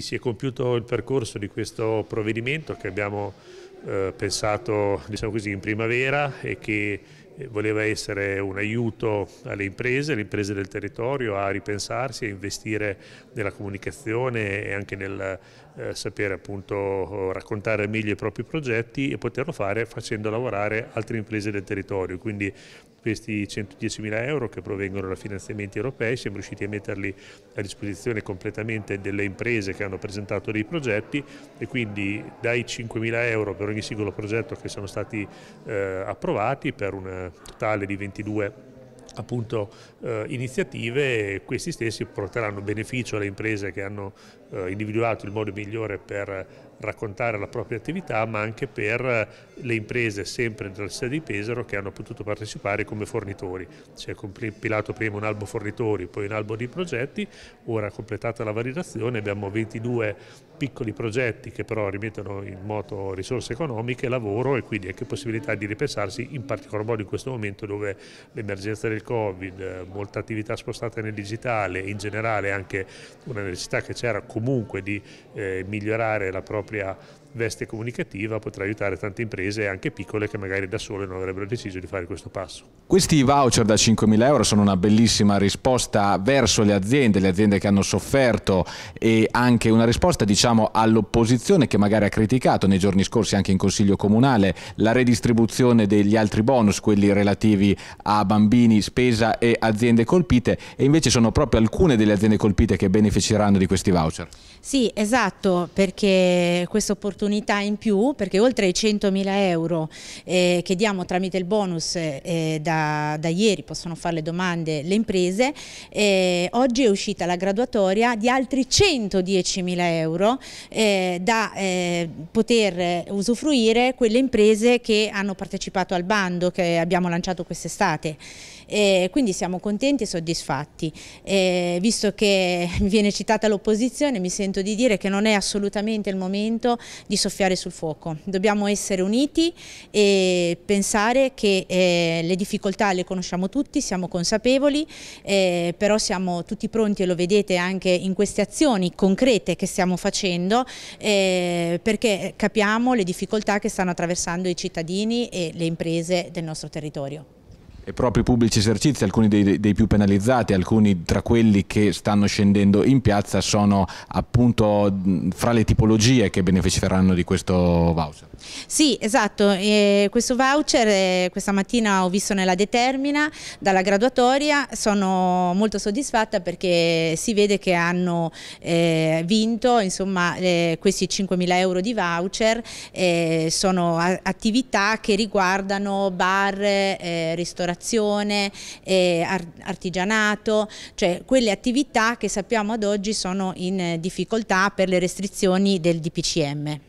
Si è compiuto il percorso di questo provvedimento che abbiamo eh, pensato diciamo così, in primavera e che eh, voleva essere un aiuto alle imprese, alle imprese del territorio a ripensarsi, a investire nella comunicazione e anche nel eh, sapere appunto raccontare meglio i propri progetti e poterlo fare facendo lavorare altre imprese del territorio. Quindi questi 110.000 euro che provengono da finanziamenti europei, siamo riusciti a metterli a disposizione completamente delle imprese che hanno presentato dei progetti e quindi dai 5.000 euro per ogni singolo progetto che sono stati eh, approvati per un totale di 22 appunto, eh, iniziative, questi stessi porteranno beneficio alle imprese che hanno eh, individuato il modo migliore per raccontare la propria attività, ma anche per le imprese sempre della città di Pesaro che hanno potuto partecipare come fornitori. Si è compilato prima un albo fornitori, poi un albo di progetti, ora completata la validazione abbiamo 22 piccoli progetti che però rimettono in moto risorse economiche, lavoro e quindi anche possibilità di ripensarsi in particolar modo in questo momento dove l'emergenza del Covid, molta attività spostata nel digitale, in generale anche una necessità che c'era comunque di eh, migliorare la propria veste comunicativa potrà aiutare tante imprese, anche piccole, che magari da sole non avrebbero deciso di fare questo passo. Questi voucher da 5.000 euro sono una bellissima risposta verso le aziende, le aziende che hanno sofferto e anche una risposta diciamo, all'opposizione che magari ha criticato nei giorni scorsi anche in Consiglio Comunale la redistribuzione degli altri bonus, quelli relativi a bambini, spesa e aziende colpite e invece sono proprio alcune delle aziende colpite che beneficeranno di questi voucher. Sì, esatto, perché questa opportunità un'opportunità in più perché oltre ai 100.000 euro eh, che diamo tramite il bonus eh, da, da, ieri, possono fare le domande le imprese, eh, oggi è uscita la graduatoria di altri 110.000 euro eh, da eh, poter usufruire quelle imprese che hanno partecipato al bando che abbiamo lanciato quest'estate e quindi siamo contenti e soddisfatti. E visto che viene citata l'opposizione mi sento di dire che non è assolutamente il momento di soffiare sul fuoco, dobbiamo essere uniti e pensare che eh, le difficoltà le conosciamo tutti, siamo consapevoli, eh, però siamo tutti pronti e lo vedete anche in queste azioni concrete che stiamo facendo eh, perché capiamo le difficoltà che stanno attraversando i cittadini e le imprese del nostro territorio e proprio i pubblici esercizi, alcuni dei, dei, più penalizzati, alcuni tra quelli che stanno scendendo in piazza sono appunto fra le tipologie che beneficeranno di questo voucher. Sì, esatto, e questo voucher eh, questa mattina ho visto nella determina dalla graduatoria, sono molto soddisfatta perché si vede che hanno eh, vinto insomma, eh, questi 5.000 euro di voucher, eh, sono attività che riguardano bar, eh, ristorazioni, ristorazione, eh, artigianato, cioè quelle attività che sappiamo ad oggi sono in difficoltà per le restrizioni del DPCM.